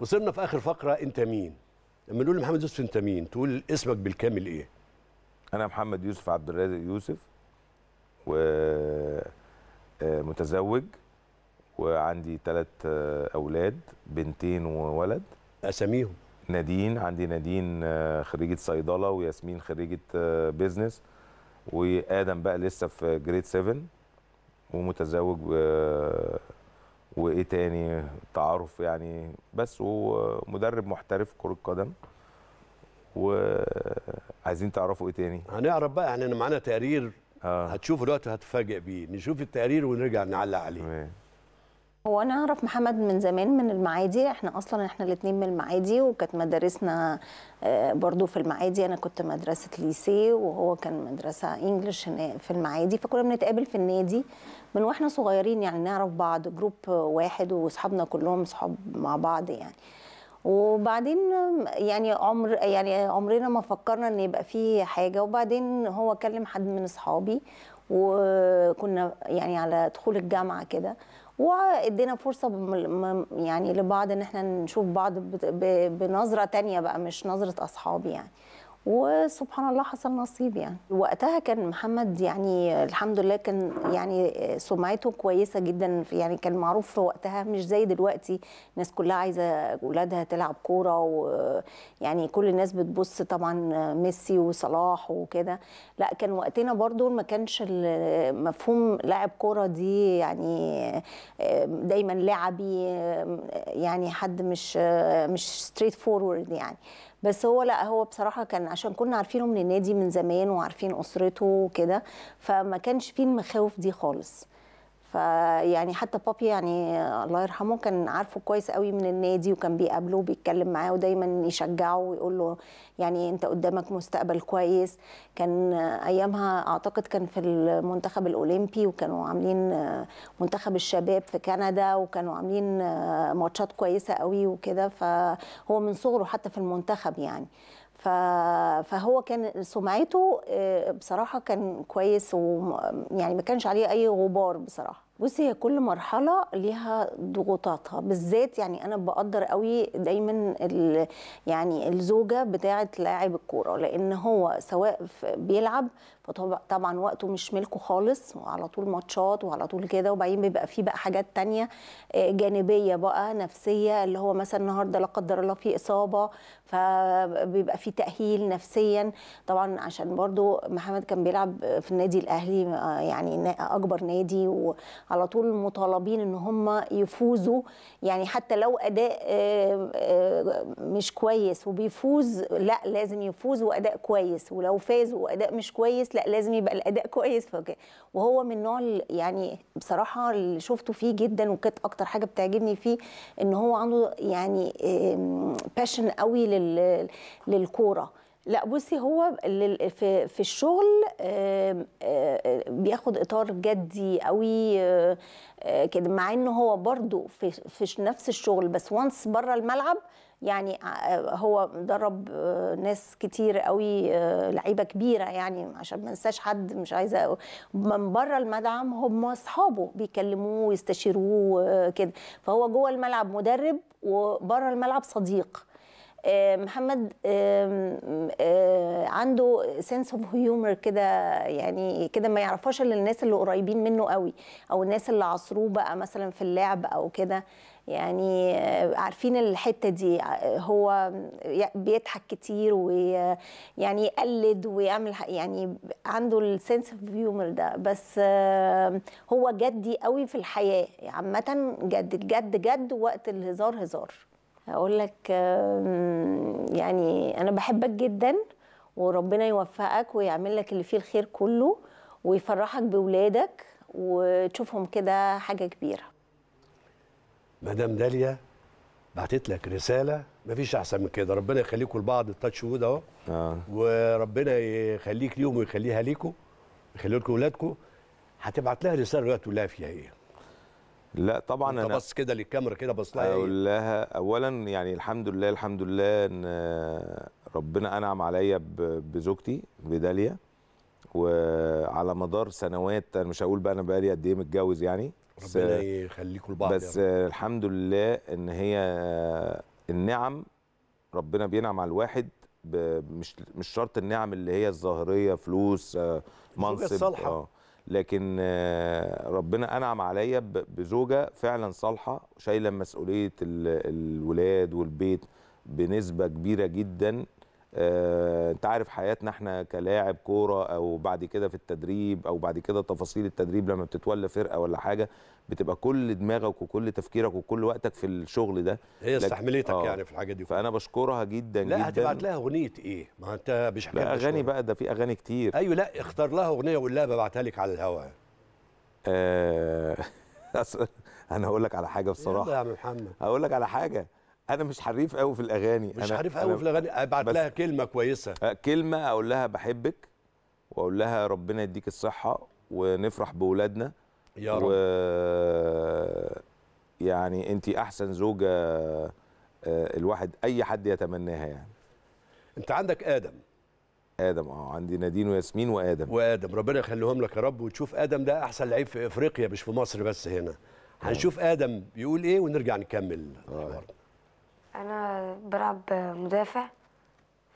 وصلنا في اخر فقره انت مين لما نقول لمحمد يوسف انت مين تقول اسمك بالكامل ايه انا محمد يوسف عبد الرازق يوسف و آه، متزوج وعندي ثلاث آه، اولاد بنتين وولد اساميهم نادين عندي نادين آه، خريجه صيدله وياسمين خريجه بيزنس وادم بقى لسه في جريد 7 ومتزوج وايه تاني تعارف يعني بس ومدرب محترف كره قدم وعايزين تعرفوا ايه تاني هنعرف بقى يعني معانا تقرير آه. هتشوفوا دلوقتي هتفاجئ بيه نشوف التقرير ونرجع نعلق عليه مم. هو انا اعرف محمد من زمان من المعادي احنا اصلا احنا الاثنين من المعادي وكانت مدارسنا آه، برضو في المعادي انا كنت مدرسه ليسي وهو كان مدرسه انجلش في المعادي فكنا بنتقابل في النادي من واحنا صغيرين يعني نعرف بعض جروب واحد واصحابنا كلهم صحاب مع بعض يعني وبعدين يعني عمر يعني عمرنا ما فكرنا ان يبقى في حاجه وبعدين هو كلم حد من اصحابي وكنا يعني على دخول الجامعه كده وادينا فرصه يعني لبعض ان احنا نشوف بعض بنظره تانية بقى مش نظره اصحاب يعني وسبحان الله حصل نصيب يعني وقتها كان محمد يعني الحمد لله كان يعني سمعته كويسه جدا يعني كان معروف في وقتها مش زي دلوقتي الناس كلها عايزه اولادها تلعب كوره ويعني كل الناس بتبص طبعا ميسي وصلاح وكده لا كان وقتنا برضو ما كانش مفهوم لاعب كوره دي يعني دايما لعبي يعني حد مش مش ستريت فورورد يعني بس هو لا هو بصراحه كان عشان كنا عارفينه من النادي من زمان وعارفين اسرته وكده فما كانش فيه المخاوف دي خالص فيعني حتى بابي يعني الله يرحمه كان عارفه كويس قوي من النادي وكان بيقابله وبيتكلم معاه ودايما يشجعه ويقول له يعني انت قدامك مستقبل كويس كان ايامها اعتقد كان في المنتخب الاولمبي وكانوا عاملين منتخب الشباب في كندا وكانوا عاملين ماتشات كويسه قوي وكده فهو من صغره حتى في المنتخب يعني فهو كان سمعته آه، بصراحه كان كويس ويعني ما كانش عليه اي غبار بصراحه بصي هي كل مرحله ليها ضغوطاتها بالذات يعني انا بقدر قوي دايما يعني الزوجه بتاعه لاعب الكوره لان هو سواء بيلعب فطبعا وقته مش ملكه خالص وعلى طول ماتشات وعلى طول كده وبعدين بيبقى فيه بقى حاجات تانية آه، جانبيه بقى نفسيه اللي هو مثلا النهارده لا قدر الله في اصابه فبيبقى فيه تاهيل نفسيا طبعا عشان برضو محمد كان بيلعب في النادي الاهلي آه، يعني اكبر نادي وعلى طول مطالبين ان هم يفوزوا يعني حتى لو اداء آه، مش كويس وبيفوز لا لازم يفوز واداء كويس ولو فاز واداء مش كويس لا لازم يبقى الاداء كويس فوجئ وهو من نوع يعني بصراحه اللي شفته فيه جدا وكانت اكتر حاجه بتعجبني فيه ان هو عنده يعني باشن آمم، قوي للكوره لا بصي هو في في الشغل آمم، آه، بياخد اطار جدي قوي آه، آه، كده مع ان هو برضو في نفس الشغل بس وانس بره الملعب يعني آه، هو مدرب آه، ناس كتير قوي آه، لعيبه كبيره يعني عشان ما انساش حد مش عايزه من بره المدعم هم اصحابه بيكلموه ويستشيروه كده فهو جوه الملعب مدرب وبره الملعب صديق محمد عنده سنس اوف هيومر كده يعني كده ما يعرفهاش الا الناس اللي قريبين منه قوي او الناس اللي عصروه بقى مثلا في اللعب او كده يعني آه، عارفين الحته دي آه، هو بيضحك كتير ويعني آه، يقلد ويعمل يعني عنده السنس اوف هيومر ده بس هو جدي قوي في الحياه عامه جد جد جد وقت الهزار هزار اقول لك يعني انا بحبك جدا وربنا يوفقك ويعمل لك اللي فيه الخير كله ويفرحك بولادك وتشوفهم كده حاجه كبيره مدام داليا بعتت لك رساله مفيش احسن من كده ربنا يخليكوا لبعض التاتش وود اهو آه. وربنا يخليك ليهم ويخليها ليكوا يخلي لكم ولادكم هتبعت لها رساله دلوقتي تقول لها فيها ايه؟ لا طبعا انا بص كده للكاميرا كده بص لها إيه؟ اقول لها اولا يعني الحمد لله الحمد لله ان ربنا انعم عليا بزوجتي بداليا وعلى مدار سنوات انا مش هقول بقى انا بقالي قد ايه متجوز يعني ربنا يخليكم لبعض بس يا رب. الحمد لله ان هي آه، النعم ربنا بينعم على الواحد مش مش شرط النعم اللي هي الظاهريه فلوس آه، منصب اه لكن آه، ربنا انعم عليا بزوجه فعلا صالحه شايله مسؤوليه الولاد والبيت بنسبه كبيره جدا آه، انت عارف حياتنا احنا كلاعب كوره او بعد كده في التدريب او بعد كده تفاصيل التدريب لما بتتولى فرقه ولا حاجه بتبقى كل دماغك وكل تفكيرك وكل وقتك في الشغل ده هي استحملتك آه يعني في الحاجه دي فانا بشكرها جدا لا جدا لا هتبعت لها اغنيه ايه ما انت مش لا اغاني بقى ده في اغاني كتير ايوه لا اختار لها اغنيه وقول لها ببعتها لك على الهواء آه انا هقول لك على حاجه بصراحه يا محمد هقول لك على حاجه انا مش حريف قوي في الاغاني مش حريف قوي في الاغاني ابعت لها كلمه كويسه آه، كلمه اقول لها بحبك واقول لها ربنا يديك الصحه ونفرح بولادنا يا رب و... يعني انت احسن زوجه آه، الواحد اي حد يتمناها يعني انت عندك ادم ادم اه عندي نادين وياسمين وادم وادم ربنا يخليهم لك يا رب وتشوف ادم ده احسن لعيب في افريقيا مش في مصر بس هنا آه. هنشوف ادم بيقول ايه ونرجع نكمل الحوار انا بلعب مدافع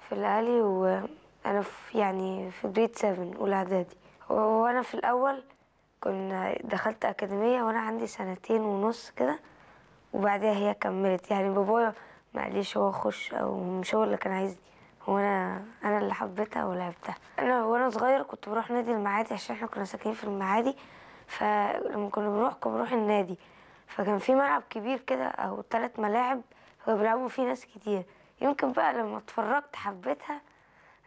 في الاهلي وانا في يعني في جريد 7 اولى اعدادي وانا في الاول كنا دخلت اكاديميه وانا عندي سنتين ونص كده وبعدها هي كملت يعني بابايا ما قاليش هو خش او مش هو اللي كان عايزني هو انا انا اللي حبيتها ولعبتها انا وانا صغير كنت بروح نادي المعادي عشان احنا كنا ساكنين في المعادي فلما كنا بنروح كنا بنروح النادي فكان في ملعب كبير كده او ثلاث ملاعب كانوا فيه ناس كتير يمكن بقى لما اتفرجت حبيتها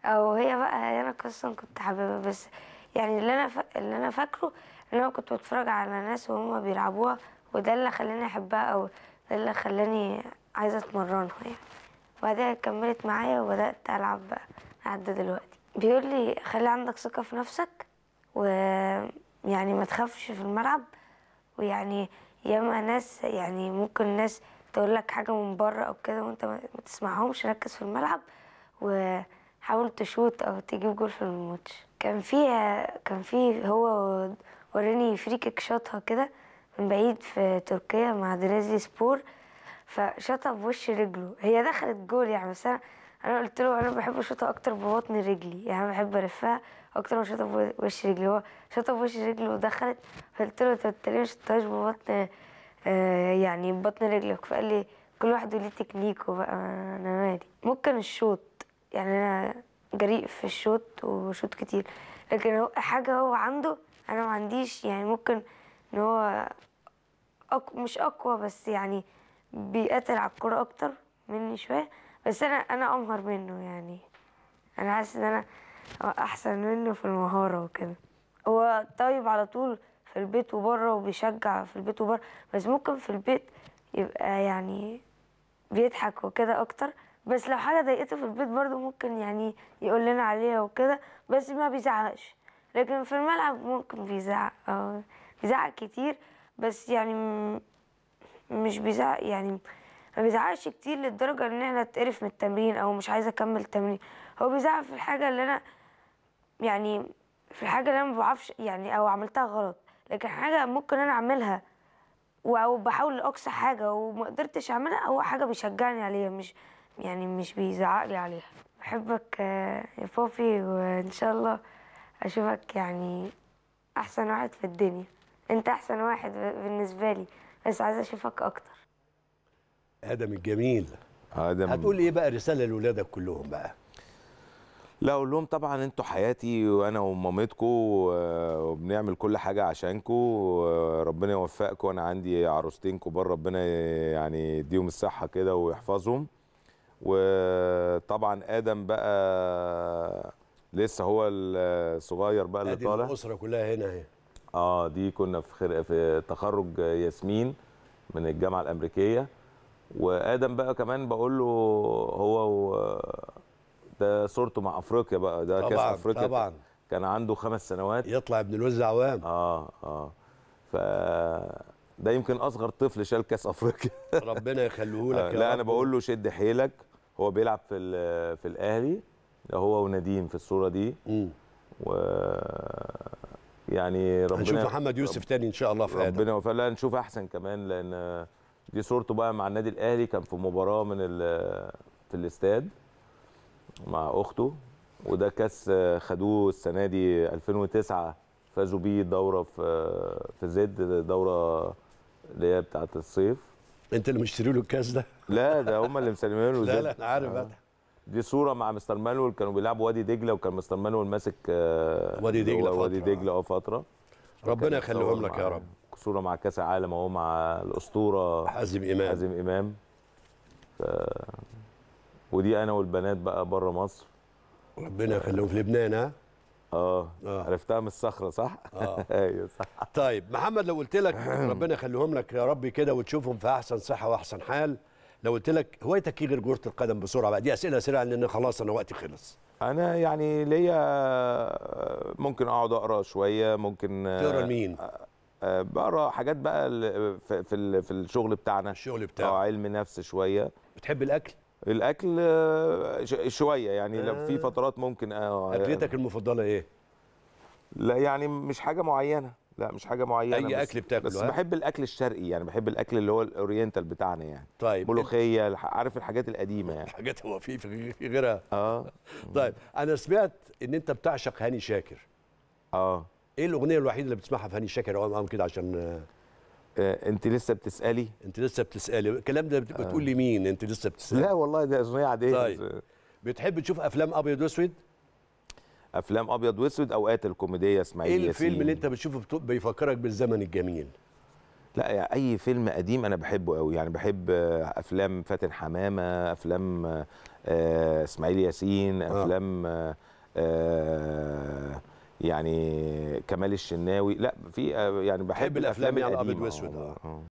او هي بقى انا قصة كنت حاببها بس يعني اللي انا ف... اللي انا فاكره ان انا كنت بتفرج على ناس وهم بيلعبوها وده اللي خلاني احبها او ده اللي خلاني عايزه اتمرنها يعني وبعدها كملت معايا وبدات العب بقى لحد دلوقتي بيقول لي خلي عندك ثقه في نفسك ويعني ما تخافش في الملعب ويعني ياما ناس يعني ممكن ناس تقول لك حاجه من بره او كده وانت ما تسمعهمش ركز في الملعب وحاول تشوط او تجيب جول في الماتش كان فيها كان في هو وريني فريكك شاطها كده من بعيد في تركيا مع دريزي سبور فشاطها بوش رجله هي دخلت جول يعني بس انا انا قلت له انا بحب اشوطها اكتر ببطن رجلي يعني انا بحب الفها اكتر ما اشوطها بوش رجلي هو شوطها بوش رجلي ودخلت فقلت له انت ليه ما شطهاش ببطن آه، يعني ببطن رجلك فقال لي كل واحد ليه تكنيكه بقى انا مالي ممكن الشوط يعني انا جريء في الشوط وشوط كتير لكن هو حاجه هو عنده انا ما عنديش يعني ممكن ان هو أق... مش اقوى بس يعني بيقاتل على الكوره اكتر مني شويه بس انا انا امهر منه يعني انا حاسس ان انا احسن منه في المهاره وكده هو طيب على طول في البيت وبره وبيشجع في البيت وبره بس ممكن في البيت يبقى يعني بيضحك وكده اكتر بس لو حاجه ضايقته في البيت برضه ممكن يعني يقول لنا عليها وكده بس ما بيزعقش لكن في الملعب ممكن بيزعق آه، بيزعق كتير بس يعني مش بيزعق يعني ما بيزعقش كتير للدرجه ان انا اتقرف من التمرين او مش عايزه اكمل التمرين هو بيزعق في الحاجه اللي انا يعني في الحاجه اللي انا ما بعرفش يعني او عملتها غلط لكن حاجه ممكن انا اعملها او بحاول اقصى حاجه وما قدرتش اعملها هو حاجه بيشجعني عليها مش يعني مش بيزعق لي عليها بحبك يا فوفي وان شاء الله اشوفك يعني احسن واحد في الدنيا انت احسن واحد بالنسبه لي بس عايزه اشوفك اكتر ادم الجميل ادم هتقول ايه بقى رساله لاولادك كلهم بقى لا اقول لهم طبعا انتوا حياتي وانا ومامتكم وبنعمل كل حاجه عشانكم ربنا يوفقكم انا عندي عروستين كبار ربنا يعني يديهم الصحه كده ويحفظهم وطبعا ادم بقى لسه هو الصغير بقى اللي طالع الاسره كلها هنا اهي اه دي كنا في خير في تخرج ياسمين من الجامعه الامريكيه وادم بقى كمان بقول له هو و... ده صورته مع افريقيا بقى ده طبعًا كاس افريقيا طبعا كان عنده خمس سنوات يطلع ابن الوز عوام اه اه ف ده يمكن اصغر طفل شال كاس افريقيا ربنا يخليه لك آه، لا انا بقول له شد حيلك هو بيلعب في في الاهلي ده هو ونديم في الصوره دي امم و يعني ربنا هنشوف محمد يوسف رب... تاني ان شاء الله في ربنا وفلا نشوف احسن كمان لان دي صورته بقى مع النادي الاهلي كان في مباراه من في الاستاد مع اخته وده كاس خدوه السنه دي 2009 فازوا بيه دوره في في زد دوره اللي هي بتاعه الصيف انت اللي مشتري له الكاس ده لا ده هم اللي مسلمين له لا لا انا عارف آه. دي صوره مع مستر مانويل كانوا بيلعبوا وادي دجله وكان مستر مانويل ماسك آه، وادي دجله فتره وادي دجله اه فتره ربنا يخليهم لك يا رب صوره مع كاس العالم اهو مع الاسطوره حازم امام حازم امام ف... ودي انا والبنات بقى بره مصر ربنا يخليهم في لبنان ها اه, آه. عرفتها من الصخره صح؟ اه ايوه صح طيب محمد لو قلت لك ربنا يخليهم لك يا ربي كده وتشوفهم في احسن صحه واحسن حال لو قلت لك هوايتك ايه غير كره القدم بسرعه بقى دي اسئله سريعه لان خلاص انا وقتي خلص انا يعني ليا ممكن اقعد اقرا شويه ممكن تقرا مين؟ بقرا حاجات بقى في في الشغل بتاعنا الشغل بتاعنا اه علم نفس شويه بتحب الاكل الاكل آه، شويه يعني آه. لو في آه. فترات ممكن آه،, اه اكلتك المفضله ايه لا يعني مش حاجه معينه لا مش حاجه معينه اي اكل بتاكله بس بحب الاكل الشرقي يعني بحب الاكل اللي هو الاورينتال بتاعنا يعني طيب ملوخيه عارف الحاجات القديمه يعني الحاجات هو في في غيرها اه طيب انا سمعت ان انت بتعشق هاني شاكر اه ايه الاغنيه الوحيده اللي بتسمعها في هاني شاكر اقعد معاهم كده عشان آه، انت لسه بتسالي انت لسه بتسالي الكلام ده بتقول آه. لي لمين انت لسه بتسالي لا والله ده اغنيه عاديه طيب بتحب تشوف افلام ابيض واسود افلام ابيض واسود اوقات الكوميديه اسماعيل ايه الفيلم ياسين. اللي انت بتشوفه بيفكرك بالزمن الجميل لا يعني اي فيلم قديم انا بحبه قوي يعني بحب آه، افلام فاتن حمامه افلام اسماعيل ياسين افلام آه. آه يعني كمال الشناوي لا في آه، يعني بحب الافلام الابيض واسود آه. آه،